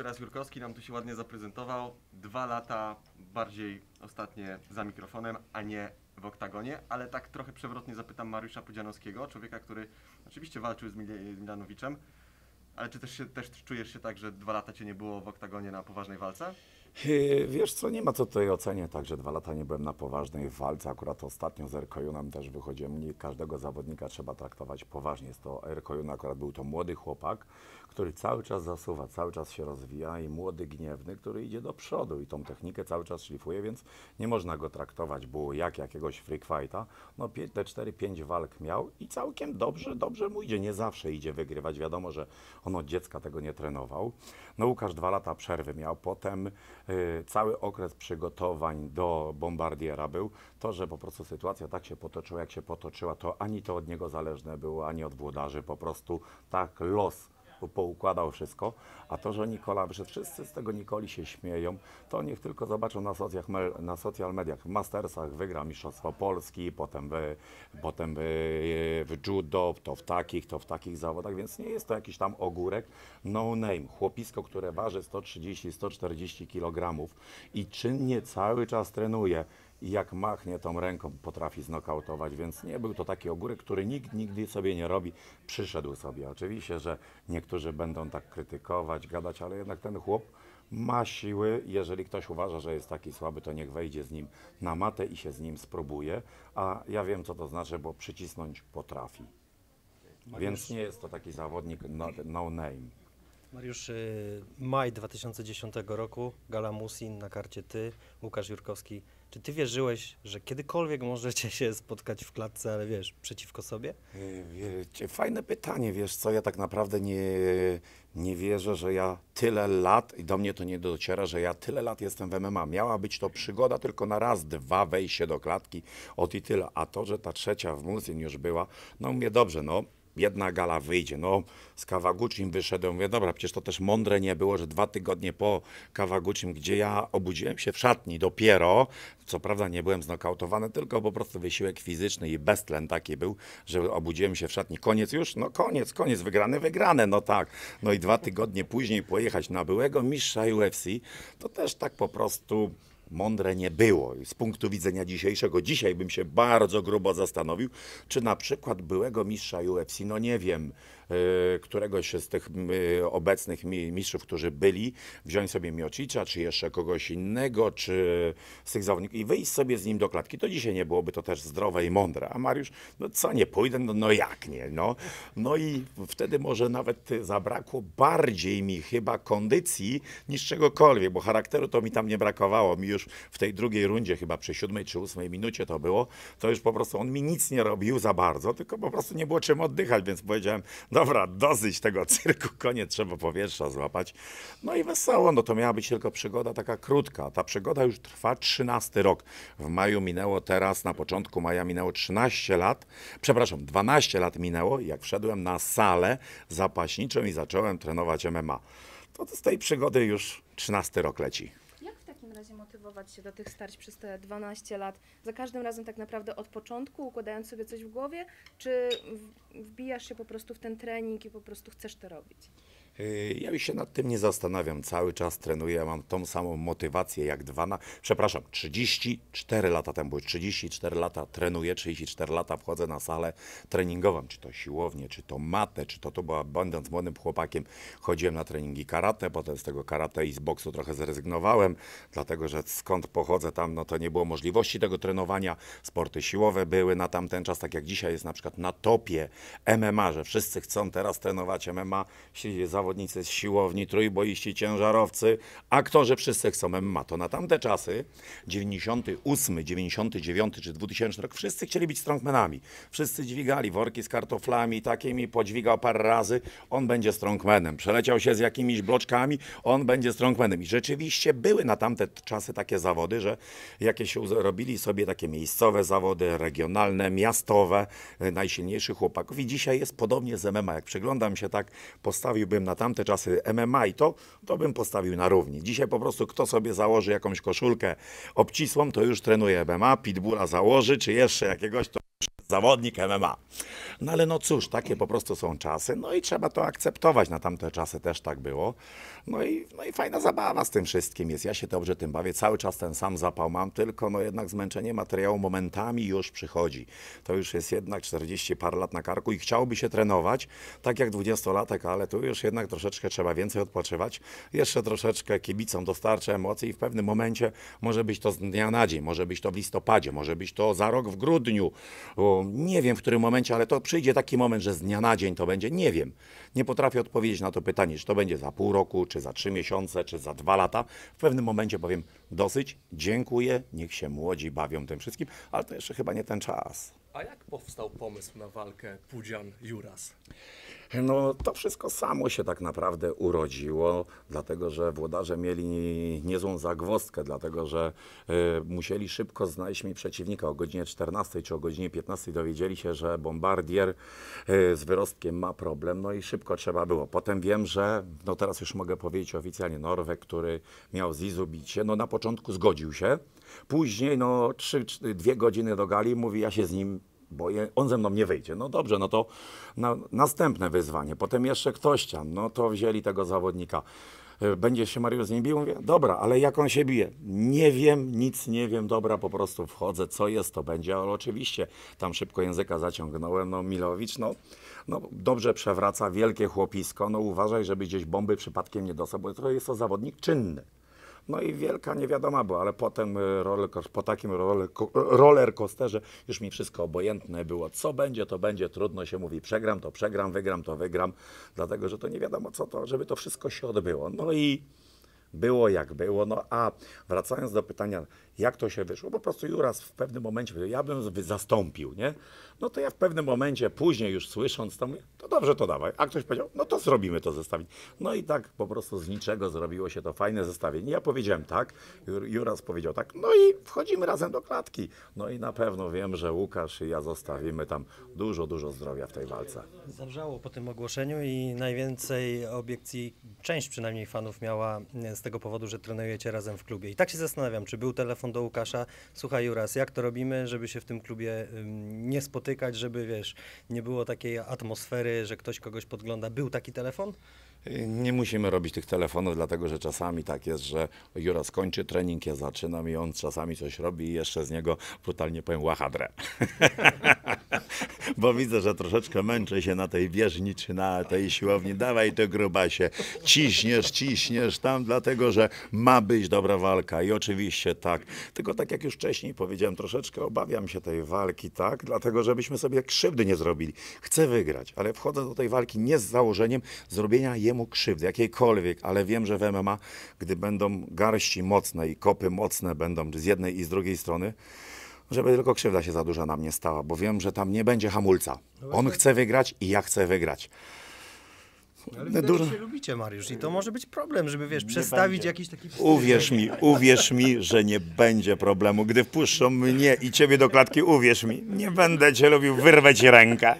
raz Jurkowski nam tu się ładnie zaprezentował. Dwa lata bardziej ostatnie za mikrofonem, a nie w oktagonie, ale tak trochę przewrotnie zapytam Mariusza Pudzianowskiego, człowieka, który oczywiście walczył z, Mil z Milanowiczem, ale czy też, się, też czujesz się tak, że dwa lata cię nie było w oktagonie na poważnej walce? Yy, wiesz co, nie ma co tutaj oceniać, także dwa lata nie byłem na poważnej walce, akurat ostatnio z Erkojunem też wychodziłem, nie każdego zawodnika trzeba traktować poważnie, jest to Erkojun, no akurat był to młody chłopak, który cały czas zasuwa, cały czas się rozwija i młody gniewny, który idzie do przodu i tą technikę cały czas szlifuje, więc nie można go traktować było jak jakiegoś freak fighta, no te 4-5 walk miał i całkiem dobrze, dobrze mu idzie, nie zawsze idzie wygrywać, wiadomo, że on od dziecka tego nie trenował, no Łukasz dwa lata przerwy miał, potem y, cały okres przygotowań do bombardiera był. To, że po prostu sytuacja tak się potoczyła, jak się potoczyła, to ani to od niego zależne było, ani od włodarzy. Po prostu tak los poukładał wszystko. A to, że Nikola, że wszyscy z tego Nikoli się śmieją, to niech tylko zobaczą na, socjach, na social mediach. W Mastersach wygra Mistrzostwo Polski, potem, w, potem w, w judo, to w takich, to w takich zawodach, więc nie jest to jakiś tam ogórek. No name, chłopisko, które waży 130-140 kg i czynnie cały czas trenuje i jak machnie tą ręką, potrafi znokautować, więc nie był to taki ogórek, który nikt nigdy sobie nie robi. Przyszedł sobie. Oczywiście, że niektórzy będą tak krytykować, gadać, ale jednak ten chłop ma siły. Jeżeli ktoś uważa, że jest taki słaby, to niech wejdzie z nim na matę i się z nim spróbuje. A ja wiem, co to znaczy, bo przycisnąć potrafi. Mariusz. Więc nie jest to taki zawodnik no, no name. Mariusz, y, maj 2010 roku, Gala Musin na karcie Ty, Łukasz Jurkowski czy ty wierzyłeś, że kiedykolwiek możecie się spotkać w klatce, ale wiesz, przeciwko sobie? E, fajne pytanie, wiesz co, ja tak naprawdę nie, nie wierzę, że ja tyle lat, i do mnie to nie dociera, że ja tyle lat jestem w MMA. Miała być to przygoda tylko na raz, dwa wejście do klatki, od i tyle. A to, że ta trzecia w Mulsin już była, no mówię, dobrze, no jedna gala wyjdzie. No, z kawaguchim wyszedłem, mówię, dobra, przecież to też mądre nie było, że dwa tygodnie po kawaguchim, gdzie ja obudziłem się w szatni dopiero, co prawda nie byłem znokautowany, tylko po prostu wysiłek fizyczny i bestlen taki był, że obudziłem się w szatni. Koniec już? No koniec, koniec, wygrane, wygrane, no tak. No i dwa tygodnie później pojechać na byłego mistrza UFC, to też tak po prostu mądre nie było. I z punktu widzenia dzisiejszego, dzisiaj bym się bardzo grubo zastanowił, czy na przykład byłego mistrza UFC, no nie wiem, E, któregoś z tych e, obecnych mistrzów, którzy byli, wziąć sobie Miocicza, czy jeszcze kogoś innego, czy z tych zawodników i wyjść sobie z nim do klatki, to dzisiaj nie byłoby to też zdrowe i mądre. A Mariusz, no co, nie pójdę? No, no jak nie? No. no i wtedy może nawet zabrakło bardziej mi chyba kondycji niż czegokolwiek, bo charakteru to mi tam nie brakowało. Mi już w tej drugiej rundzie, chyba przy siódmej czy ósmej minucie to było, to już po prostu on mi nic nie robił za bardzo, tylko po prostu nie było czym oddychać, więc powiedziałem, dobra, dosyć tego cyrku, koniec. trzeba powietrza złapać. No i wesoło, no to miała być tylko przygoda taka krótka. Ta przygoda już trwa 13 rok. W maju minęło teraz, na początku maja minęło 13 lat, przepraszam, 12 lat minęło, jak wszedłem na salę zapaśniczą i zacząłem trenować MMA. To z tej przygody już 13 rok leci razie motywować się do tych starć przez te 12 lat? Za każdym razem tak naprawdę od początku, układając sobie coś w głowie, czy wbijasz się po prostu w ten trening i po prostu chcesz to robić? Yy, ja już się nad tym nie zastanawiam. Cały czas trenuję, ja mam tą samą motywację jak na przepraszam, 34 lata temu, 34 lata trenuję, 34 lata wchodzę na salę treningową, czy to siłownię, czy to matę, czy to to była, będąc młodym chłopakiem, chodziłem na treningi karate, potem z tego karate i z boksu trochę zrezygnowałem, dlatego, że skąd pochodzę tam, no to nie było możliwości tego trenowania, sporty siłowe były na tamten czas, tak jak dzisiaj jest na przykład na topie MMA, że wszyscy chcą teraz trenować MMA, się za zawodnicy z siłowni, trójboiści, ciężarowcy, aktorzy wszyscy chcą MMA. To na tamte czasy, 98, 99 czy 2000 rok, wszyscy chcieli być strongmanami. Wszyscy dźwigali worki z kartoflami, takimi podźwigał parę razy, on będzie strongmanem. Przeleciał się z jakimiś bloczkami, on będzie strongmanem. I rzeczywiście były na tamte czasy takie zawody, że jakie się robili sobie takie miejscowe zawody, regionalne, miastowe, najsilniejszych chłopaków. I dzisiaj jest podobnie z MMA. Jak przeglądam się tak, postawiłbym na na tamte czasy MMA i to, to bym postawił na równi. Dzisiaj po prostu kto sobie założy jakąś koszulkę obcisłą, to już trenuje MMA, Pitbula założy, czy jeszcze jakiegoś, to zawodnik MMA. No ale no cóż, takie po prostu są czasy, no i trzeba to akceptować, na tamte czasy też tak było. No i, no i fajna zabawa z tym wszystkim jest, ja się dobrze tym bawię, cały czas ten sam zapał mam, tylko no jednak zmęczenie materiału momentami już przychodzi. To już jest jednak 40 par lat na karku i chciałby się trenować, tak jak 20-latek, ale tu już jednak troszeczkę trzeba więcej odpoczywać, jeszcze troszeczkę kibicom dostarcza emocji i w pewnym momencie może być to z dnia na dzień, może być to w listopadzie, może być to za rok w grudniu, nie wiem w którym momencie, ale to przyjdzie taki moment, że z dnia na dzień to będzie. Nie wiem. Nie potrafię odpowiedzieć na to pytanie, czy to będzie za pół roku, czy za trzy miesiące, czy za dwa lata. W pewnym momencie powiem dosyć, dziękuję, niech się młodzi bawią tym wszystkim, ale to jeszcze chyba nie ten czas. A jak powstał pomysł na walkę Pudzian-Juras? No to wszystko samo się tak naprawdę urodziło, dlatego że włodarze mieli niezłą zagwozdkę, dlatego że y, musieli szybko znaleźć mi przeciwnika. O godzinie 14 czy o godzinie 15 dowiedzieli się, że bombardier y, z wyrostkiem ma problem, no i szybko trzeba było. Potem wiem, że, no teraz już mogę powiedzieć oficjalnie, Norwek, który miał Zizu się. no na początku zgodził się, Później, no, trzy, dwie godziny do gali, mówi, ja się z nim bo on ze mną nie wyjdzie. No dobrze, no to na, następne wyzwanie, potem jeszcze ktoś tam, no to wzięli tego zawodnika. Y, będzie się Mariusz z nim bił? Mówię, dobra, ale jak on się bije? Nie wiem, nic nie wiem, dobra, po prostu wchodzę, co jest, to będzie, ale oczywiście tam szybko języka zaciągnąłem, no Milowicz, no, no dobrze przewraca, wielkie chłopisko, no uważaj, żeby gdzieś bomby przypadkiem nie dostał, bo to jest to zawodnik czynny. No i wielka niewiadoma była, ale potem e, roller, po takim e, roller, coasterze już mi wszystko obojętne było. Co będzie, to będzie, trudno się mówi. Przegram, to przegram, wygram, to wygram, dlatego że to nie wiadomo co to, żeby to wszystko się odbyło. No i było jak było. No a wracając do pytania, jak to się wyszło? Po prostu Juras w pewnym momencie powiedział, ja bym zastąpił, nie? No to ja w pewnym momencie, później już słysząc to mówię, to dobrze, to dawaj. A ktoś powiedział, no to zrobimy to zestawienie. No i tak po prostu z niczego zrobiło się to fajne zestawienie. Ja powiedziałem tak, Juras powiedział tak, no i wchodzimy razem do klatki. No i na pewno wiem, że Łukasz i ja zostawimy tam dużo, dużo zdrowia w tej walce. Zawrzało po tym ogłoszeniu i najwięcej obiekcji, część przynajmniej fanów miała z tego powodu, że trenujecie razem w klubie. I tak się zastanawiam, czy był telefon mikrofon do Łukasza, słuchaj Juras, jak to robimy, żeby się w tym klubie nie spotykać, żeby wiesz, nie było takiej atmosfery, że ktoś kogoś podgląda. Był taki telefon? Nie musimy robić tych telefonów, dlatego że czasami tak jest, że Jura skończy trening, ja zaczynam i on czasami coś robi i jeszcze z niego brutalnie powiem łachadrę. Bo widzę, że troszeczkę męczę się na tej bieżni czy na tej siłowni. Dawaj to się, ciśniesz, ciśniesz tam, dlatego że ma być dobra walka i oczywiście tak. Tylko tak jak już wcześniej powiedziałem, troszeczkę obawiam się tej walki, tak, dlatego żebyśmy sobie krzywdy nie zrobili. Chcę wygrać, ale wchodzę do tej walki nie z założeniem zrobienia jej krzywdy, jakiejkolwiek, ale wiem, że w MMA, gdy będą garści mocne i kopy mocne będą z jednej i z drugiej strony, żeby tylko krzywda się za duża na mnie stała, bo wiem, że tam nie będzie hamulca. No On chce wygrać i ja chcę wygrać. Ale no widać, dużo... się lubicie, Mariusz, i to może być problem, żeby, wiesz, przestawić jakiś taki... Uwierz mi, uwierz mi, że nie będzie problemu. Gdy wpuszczą mnie i ciebie do klatki, uwierz mi, nie będę cię lubił, wyrwę ci rękę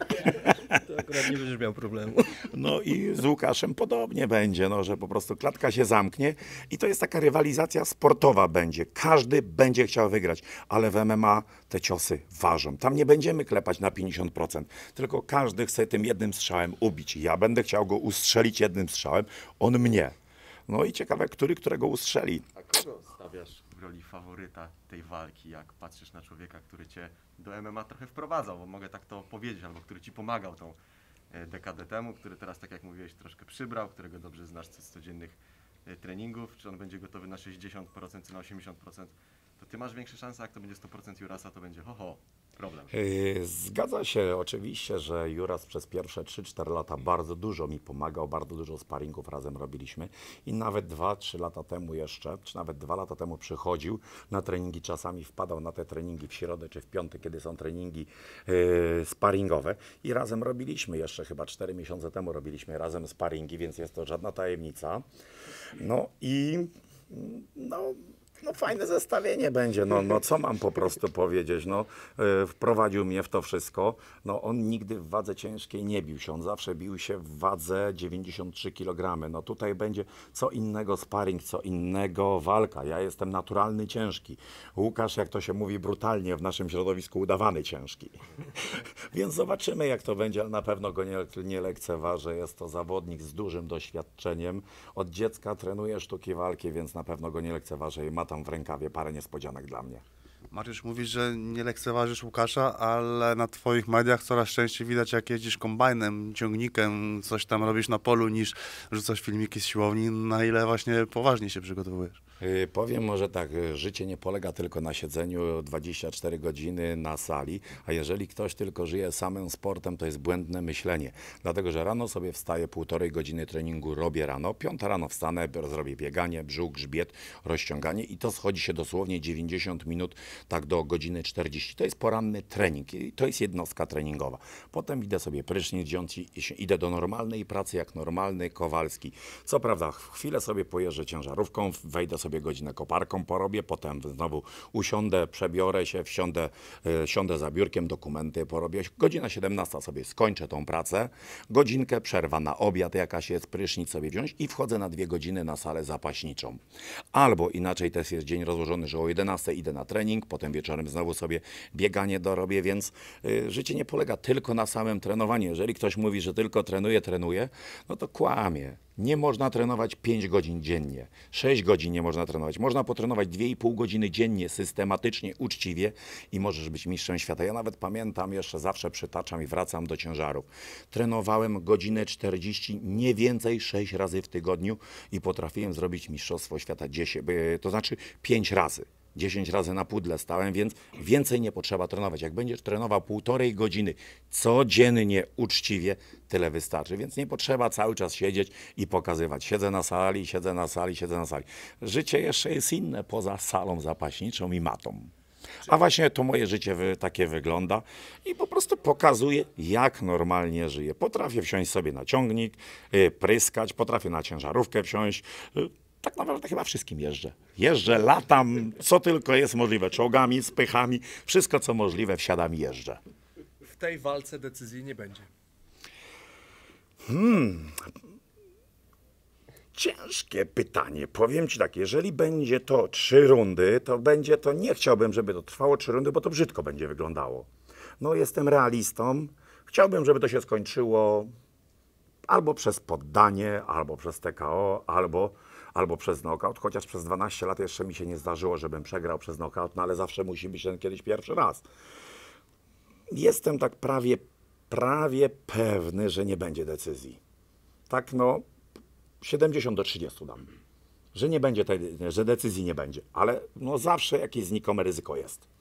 to akurat nie będziesz miał problemu. No i z Łukaszem podobnie będzie, no, że po prostu klatka się zamknie i to jest taka rywalizacja sportowa będzie. Każdy będzie chciał wygrać, ale w MMA te ciosy ważą. Tam nie będziemy klepać na 50%, tylko każdy chce tym jednym strzałem ubić. Ja będę chciał go ustrzelić jednym strzałem, on mnie. No i ciekawe, który którego ustrzeli. A kogo stawiasz roli faworyta tej walki, jak patrzysz na człowieka, który cię do MMA trochę wprowadzał, bo mogę tak to powiedzieć, albo który ci pomagał tą e, dekadę temu, który teraz, tak jak mówiłeś, troszkę przybrał, którego dobrze znasz z codziennych e, treningów, czy on będzie gotowy na 60%, czy na 80%, to ty masz większe szanse, jak to będzie 100% Jurasa, to będzie ho, ho problem. Y, zgadza się oczywiście, że Juras przez pierwsze 3-4 lata bardzo dużo mi pomagał, bardzo dużo sparingów razem robiliśmy i nawet 2-3 lata temu jeszcze, czy nawet 2 lata temu przychodził na treningi, czasami wpadał na te treningi w środę czy w piątek, kiedy są treningi yy, sparingowe i razem robiliśmy jeszcze chyba 4 miesiące temu robiliśmy razem sparingi, więc jest to żadna tajemnica. No i no no fajne zestawienie będzie, no, no co mam po prostu powiedzieć, no e, wprowadził mnie w to wszystko, no on nigdy w wadze ciężkiej nie bił się, on zawsze bił się w wadze 93 kg, no tutaj będzie co innego sparring, co innego walka, ja jestem naturalny ciężki, Łukasz jak to się mówi brutalnie w naszym środowisku udawany ciężki, więc zobaczymy jak to będzie, ale na pewno go nie, nie lekceważę, jest to zawodnik z dużym doświadczeniem, od dziecka trenuje sztuki walki, więc na pewno go nie lekceważę i ma to tam w rękawie parę niespodzianek dla mnie. Mariusz, mówisz, że nie lekceważysz Łukasza, ale na twoich mediach coraz częściej widać, jak jeździsz kombajnem, ciągnikiem, coś tam robisz na polu, niż rzucasz filmiki z siłowni. Na ile właśnie poważnie się przygotowujesz? Y, powiem może tak, y, życie nie polega tylko na siedzeniu 24 godziny na sali, a jeżeli ktoś tylko żyje samym sportem, to jest błędne myślenie. Dlatego, że rano sobie wstaję, półtorej godziny treningu robię rano, piąta rano wstanę, zrobię bieganie, brzuch, grzbiet, rozciąganie i to schodzi się dosłownie 90 minut, tak do godziny 40. To jest poranny trening i to jest jednostka treningowa. Potem idę sobie prysznic wziąć i idę do normalnej pracy, jak normalny Kowalski. Co prawda, chwilę sobie pojeżdżę ciężarówką, wejdę sobie sobie godzinę koparką porobię, potem znowu usiądę, przebiorę się, wsiądę, e, siądę za biurkiem, dokumenty porobię. Godzina 17 sobie skończę tą pracę, godzinkę przerwa na obiad jakaś jest, prysznic sobie wziąć i wchodzę na dwie godziny na salę zapaśniczą. Albo inaczej też jest dzień rozłożony, że o 11 idę na trening, potem wieczorem znowu sobie bieganie dorobię, więc e, życie nie polega tylko na samym trenowaniu. Jeżeli ktoś mówi, że tylko trenuje, trenuje, no to kłamie. Nie można trenować 5 godzin dziennie, 6 godzin nie można trenować. Można potrenować 2,5 godziny dziennie, systematycznie, uczciwie i możesz być mistrzem świata. Ja nawet pamiętam, jeszcze zawsze przytaczam i wracam do ciężarów. Trenowałem godzinę 40, nie więcej 6 razy w tygodniu i potrafiłem zrobić mistrzostwo świata 10, e, to znaczy 5 razy. 10 razy na pudle stałem, więc więcej nie potrzeba trenować. Jak będziesz trenował półtorej godziny codziennie, uczciwie, tyle wystarczy. Więc nie potrzeba cały czas siedzieć i pokazywać. Siedzę na sali, siedzę na sali, siedzę na sali. Życie jeszcze jest inne poza salą zapaśniczą i matą. A właśnie to moje życie wy, takie wygląda i po prostu pokazuje, jak normalnie żyję. Potrafię wsiąść sobie na ciągnik, y, pryskać, potrafię na ciężarówkę wsiąść, y, tak naprawdę chyba wszystkim jeżdżę. Jeżdżę, latam, co tylko jest możliwe, czołgami, spychami, wszystko co możliwe wsiadam i jeżdżę. W tej walce decyzji nie będzie. Hmm. Ciężkie pytanie. Powiem ci tak, jeżeli będzie to trzy rundy, to będzie to, nie chciałbym, żeby to trwało trzy rundy, bo to brzydko będzie wyglądało. No jestem realistą. Chciałbym, żeby to się skończyło albo przez poddanie, albo przez TKO, albo albo przez knockout, chociaż przez 12 lat jeszcze mi się nie zdarzyło, żebym przegrał przez knockout, no ale zawsze musi być ten kiedyś pierwszy raz. Jestem tak prawie, prawie pewny, że nie będzie decyzji. Tak no, 70 do 30 dam. Że nie będzie tej, że decyzji nie będzie, ale no zawsze jakieś znikome ryzyko jest.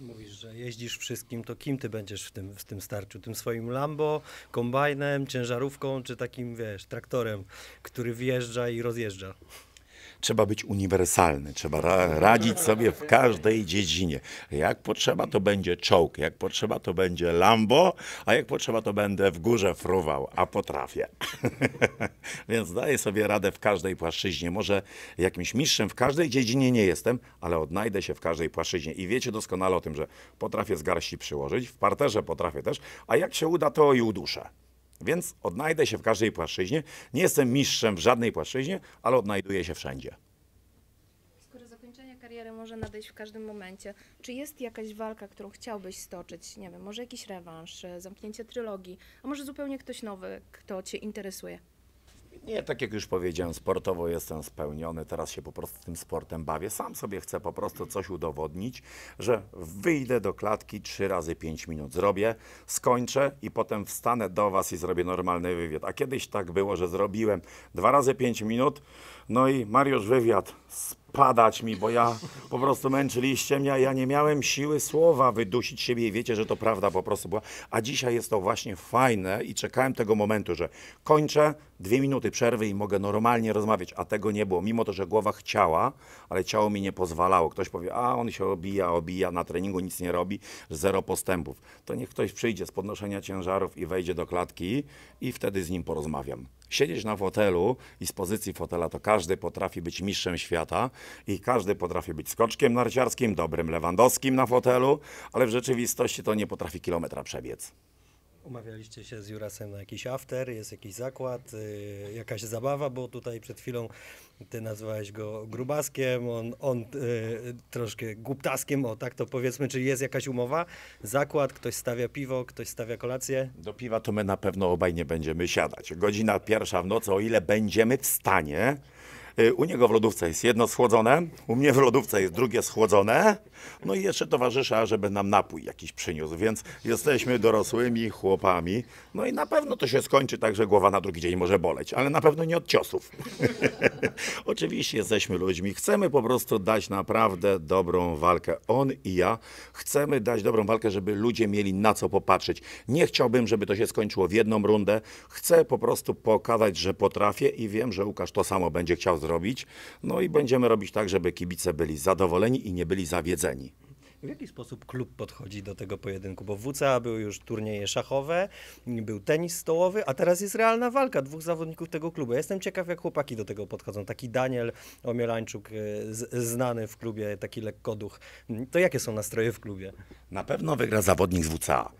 Mówisz, że jeździsz wszystkim, to kim ty będziesz w tym, w tym starciu? Tym swoim Lambo, kombajnem, ciężarówką, czy takim, wiesz, traktorem, który wjeżdża i rozjeżdża? trzeba być uniwersalny, trzeba ra radzić sobie w każdej dziedzinie. Jak potrzeba, to będzie czołg, jak potrzeba, to będzie lambo, a jak potrzeba, to będę w górze fruwał, a potrafię. więc daję sobie radę w każdej płaszczyźnie. Może jakimś mistrzem w każdej dziedzinie nie jestem, ale odnajdę się w każdej płaszczyźnie. I wiecie doskonale o tym, że potrafię z garści przyłożyć, w parterze potrafię też, a jak się uda, to i uduszę. Więc odnajdę się w każdej płaszczyźnie. Nie jestem mistrzem w żadnej płaszczyźnie, ale odnajduję się wszędzie. Skoro zakończenie kariery może nadejść w każdym momencie, czy jest jakaś walka, którą chciałbyś stoczyć? Nie wiem, może jakiś rewanż, e, zamknięcie trylogii, a może zupełnie ktoś nowy, kto cię interesuje? Nie, tak jak już powiedziałem, sportowo jestem spełniony, teraz się po prostu tym sportem bawię. Sam sobie chcę po prostu coś udowodnić, że wyjdę do klatki 3 razy 5 minut, zrobię, skończę i potem wstanę do Was i zrobię normalny wywiad. A kiedyś tak było, że zrobiłem 2 razy 5 minut, no i Mariusz wywiad padać mi, bo ja po prostu męczyliście mnie, a ja nie miałem siły słowa wydusić siebie i wiecie, że to prawda po prostu była. A dzisiaj jest to właśnie fajne i czekałem tego momentu, że kończę, dwie minuty przerwy i mogę normalnie rozmawiać, a tego nie było, mimo to, że głowa chciała, ale ciało mi nie pozwalało. Ktoś powie, a on się obija, obija, na treningu nic nie robi, zero postępów. To niech ktoś przyjdzie z podnoszenia ciężarów i wejdzie do klatki i wtedy z nim porozmawiam. Siedzieć na fotelu i z pozycji fotela to każdy potrafi być mistrzem świata i każdy potrafi być skoczkiem narciarskim, dobrym Lewandowskim na fotelu, ale w rzeczywistości to nie potrafi kilometra przebiec. Umawialiście się z Jurasem na jakiś after, jest jakiś zakład, y, jakaś zabawa, bo tutaj przed chwilą ty nazwałeś go grubaskiem, on, on y, troszkę głuptaskiem, o tak to powiedzmy, czyli jest jakaś umowa, zakład, ktoś stawia piwo, ktoś stawia kolację? Do piwa to my na pewno obaj nie będziemy siadać. Godzina pierwsza w nocy, o ile będziemy w stanie, u niego w lodówce jest jedno schłodzone, u mnie w lodówce jest drugie schłodzone. No i jeszcze towarzysza, żeby nam napój jakiś przyniósł, więc jesteśmy dorosłymi chłopami. No i na pewno to się skończy tak, że głowa na drugi dzień może boleć, ale na pewno nie od ciosów. Oczywiście jesteśmy ludźmi, chcemy po prostu dać naprawdę dobrą walkę. On i ja chcemy dać dobrą walkę, żeby ludzie mieli na co popatrzeć. Nie chciałbym, żeby to się skończyło w jedną rundę. Chcę po prostu pokazać, że potrafię i wiem, że Łukasz to samo będzie chciał zrobić zrobić. No i będziemy robić tak, żeby kibice byli zadowoleni i nie byli zawiedzeni. W jaki sposób klub podchodzi do tego pojedynku? Bo w WCA były już turnieje szachowe, był tenis stołowy, a teraz jest realna walka dwóch zawodników tego klubu. Ja jestem ciekaw, jak chłopaki do tego podchodzą. Taki Daniel Omielańczuk, e, znany w klubie, taki lekkoduch. To jakie są nastroje w klubie? Na pewno wygra zawodnik z WCA.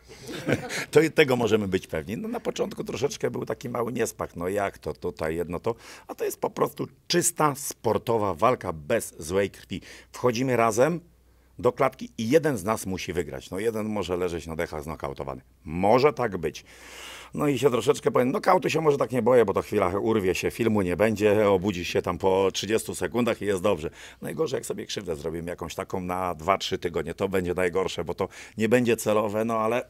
to tego możemy być pewni. No, na początku troszeczkę był taki mały niespach. No jak to tutaj, jedno to. A to jest po prostu czysta sportowa walka bez złej krwi. Wchodzimy razem, do klatki i jeden z nas musi wygrać. No jeden może leżeć na dechach znokautowany. Może tak być. No i się troszeczkę powiem, No kautu się może tak nie boję, bo to chwila urwie się, filmu nie będzie, obudzi się tam po 30 sekundach i jest dobrze. Najgorzej, jak sobie krzywdę zrobimy jakąś taką na 2-3 tygodnie, to będzie najgorsze, bo to nie będzie celowe, no ale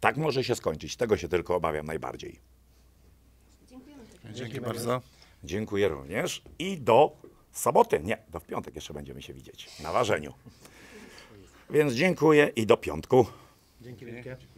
tak może się skończyć. Tego się tylko obawiam najbardziej. Dziękuję Dzięki bardzo. Dziękuję również i do soboty? Nie, to w piątek jeszcze będziemy się widzieć na ważeniu. Więc dziękuję i do piątku. Dzięki wielkie.